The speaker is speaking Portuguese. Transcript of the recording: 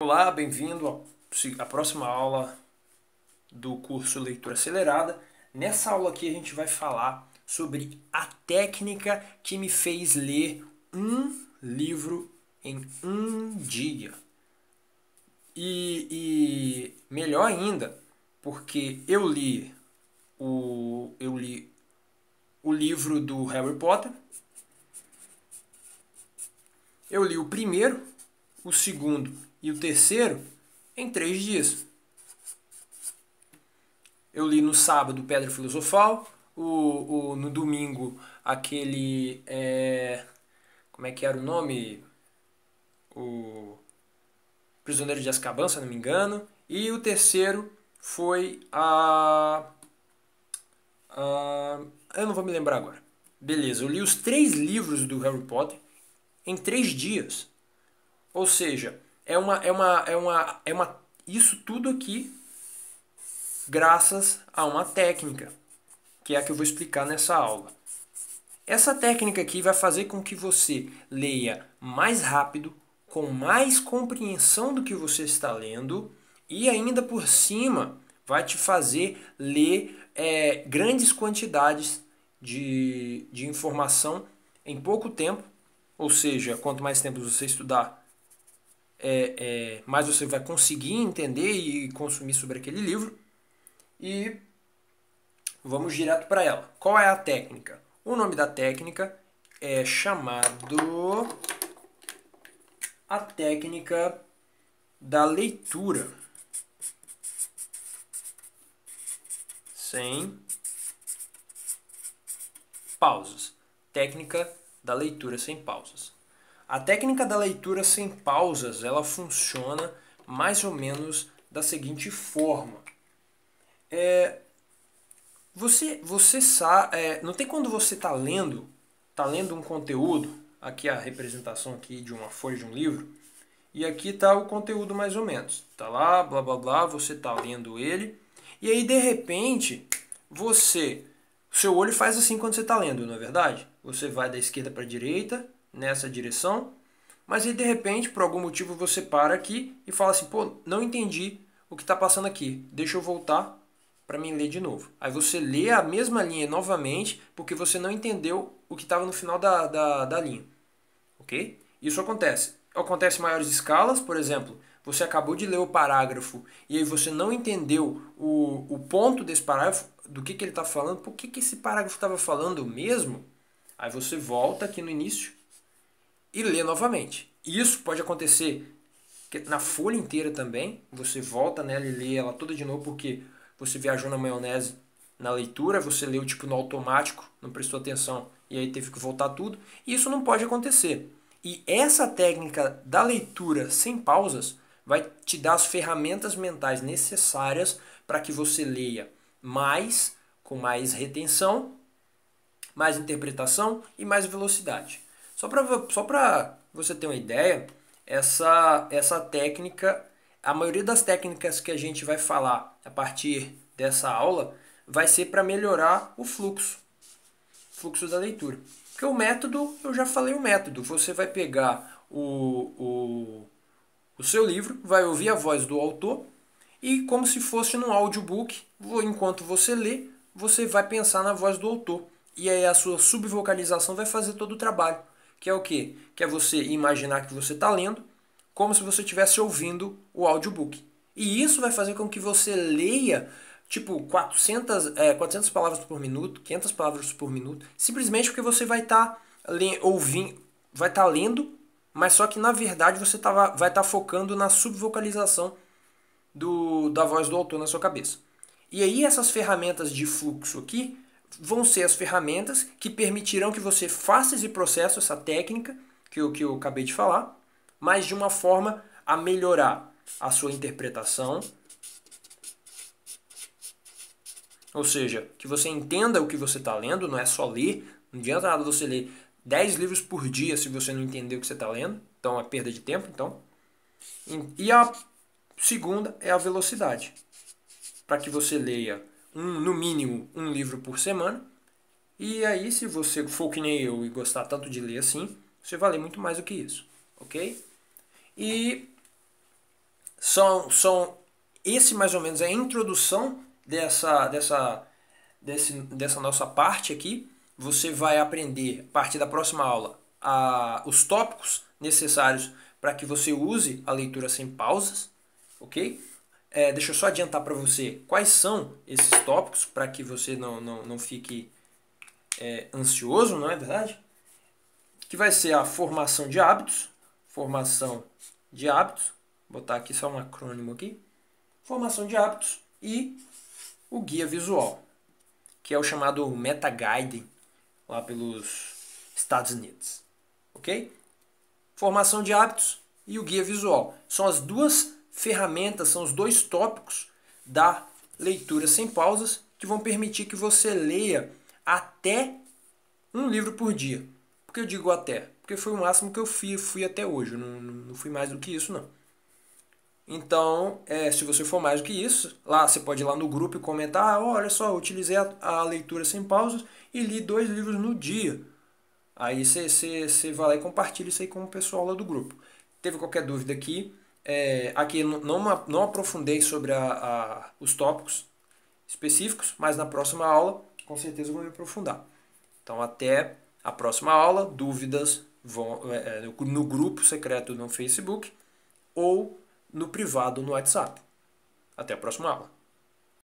Olá, bem-vindo à próxima aula do curso Leitura Acelerada. Nessa aula aqui a gente vai falar sobre a técnica que me fez ler um livro em um dia. E, e melhor ainda, porque eu li o eu li o livro do Harry Potter. Eu li o primeiro, o segundo e o terceiro em três dias. Eu li no sábado Pedra Filosofal, o, o no domingo aquele. É, como é que era o nome? O Prisioneiro de Azkaban, se não me engano. E o terceiro foi a, a. eu não vou me lembrar agora. Beleza, eu li os três livros do Harry Potter em três dias. Ou seja, é uma, é uma, é uma, é uma, isso tudo aqui graças a uma técnica, que é a que eu vou explicar nessa aula. Essa técnica aqui vai fazer com que você leia mais rápido, com mais compreensão do que você está lendo e ainda por cima vai te fazer ler é, grandes quantidades de, de informação em pouco tempo. Ou seja, quanto mais tempo você estudar, é, é, mais você vai conseguir entender e consumir sobre aquele livro. E vamos direto para ela. Qual é a técnica? O nome da técnica é chamado a técnica da leitura sem pausas. Técnica da leitura sem pausas. A técnica da leitura sem pausas, ela funciona mais ou menos da seguinte forma. É, você você sabe, é, não tem quando você está lendo, está lendo um conteúdo, aqui a representação aqui de uma folha de um livro, e aqui está o conteúdo mais ou menos. Está lá, blá blá blá, você está lendo ele, e aí de repente você, seu olho faz assim quando você está lendo, não é verdade? Você vai da esquerda para a direita, nessa direção, mas aí de repente, por algum motivo, você para aqui e fala assim: pô, não entendi o que está passando aqui, deixa eu voltar para mim ler de novo. Aí você lê a mesma linha novamente porque você não entendeu o que estava no final da, da, da linha. Ok? Isso acontece. Acontece em maiores escalas, por exemplo, você acabou de ler o parágrafo e aí você não entendeu o, o ponto desse parágrafo, do que, que ele está falando, por que, que esse parágrafo estava falando mesmo, aí você volta aqui no início e lê novamente. Isso pode acontecer na folha inteira também. Você volta nela e lê ela toda de novo, porque você viajou na maionese na leitura, você leu tipo no automático, não prestou atenção e aí teve que voltar tudo. E isso não pode acontecer. E essa técnica da leitura sem pausas vai te dar as ferramentas mentais necessárias para que você leia mais, com mais retenção, mais interpretação e mais velocidade. Só para só você ter uma ideia, essa, essa técnica, a maioria das técnicas que a gente vai falar a partir dessa aula vai ser para melhorar o fluxo, fluxo da leitura. Porque o método, eu já falei o método, você vai pegar o, o, o seu livro, vai ouvir a voz do autor e como se fosse num audiobook, enquanto você lê, você vai pensar na voz do autor. E aí a sua subvocalização vai fazer todo o trabalho que é o que, Que é você imaginar que você está lendo, como se você estivesse ouvindo o audiobook. E isso vai fazer com que você leia, tipo, 400, é, 400 palavras por minuto, 500 palavras por minuto, simplesmente porque você vai estar tá ouvindo, vai estar tá lendo, mas só que na verdade você tá, vai estar tá focando na subvocalização do, da voz do autor na sua cabeça. E aí essas ferramentas de fluxo aqui vão ser as ferramentas que permitirão que você faça esse processo, essa técnica que eu, que eu acabei de falar, mas de uma forma a melhorar a sua interpretação. Ou seja, que você entenda o que você está lendo, não é só ler. Não adianta nada você ler 10 livros por dia se você não entender o que você está lendo. Então é perda de tempo. Então. E a segunda é a velocidade. Para que você leia um, no mínimo um livro por semana. E aí, se você for que nem eu e gostar tanto de ler assim, você vai ler muito mais do que isso, ok? E são, são esse mais ou menos é a introdução dessa, dessa, desse, dessa nossa parte aqui. Você vai aprender, a partir da próxima aula, a, os tópicos necessários para que você use a leitura sem pausas, ok? É, deixa eu só adiantar para você quais são esses tópicos para que você não, não, não fique é, ansioso, não é verdade? Que vai ser a formação de hábitos, formação de hábitos, vou botar aqui só um acrônimo aqui, formação de hábitos e o guia visual, que é o chamado meta guiding lá pelos Estados Unidos, ok? Formação de hábitos e o guia visual são as duas ferramentas são os dois tópicos da leitura sem pausas que vão permitir que você leia até um livro por dia. Por que eu digo até? Porque foi o máximo que eu fui, fui até hoje, não, não fui mais do que isso não. Então, é, se você for mais do que isso, lá você pode ir lá no grupo e comentar, ah, olha só, utilizei a, a, leitura sem pausas e li dois livros no dia. Aí você, você vai lá e compartilha isso aí com o pessoal lá do grupo. Teve qualquer dúvida aqui, é, aqui não, não aprofundei sobre a, a, os tópicos específicos, mas na próxima aula com certeza vou me aprofundar. Então até a próxima aula, dúvidas vão é, é no grupo secreto no Facebook ou no privado no WhatsApp. Até a próxima aula.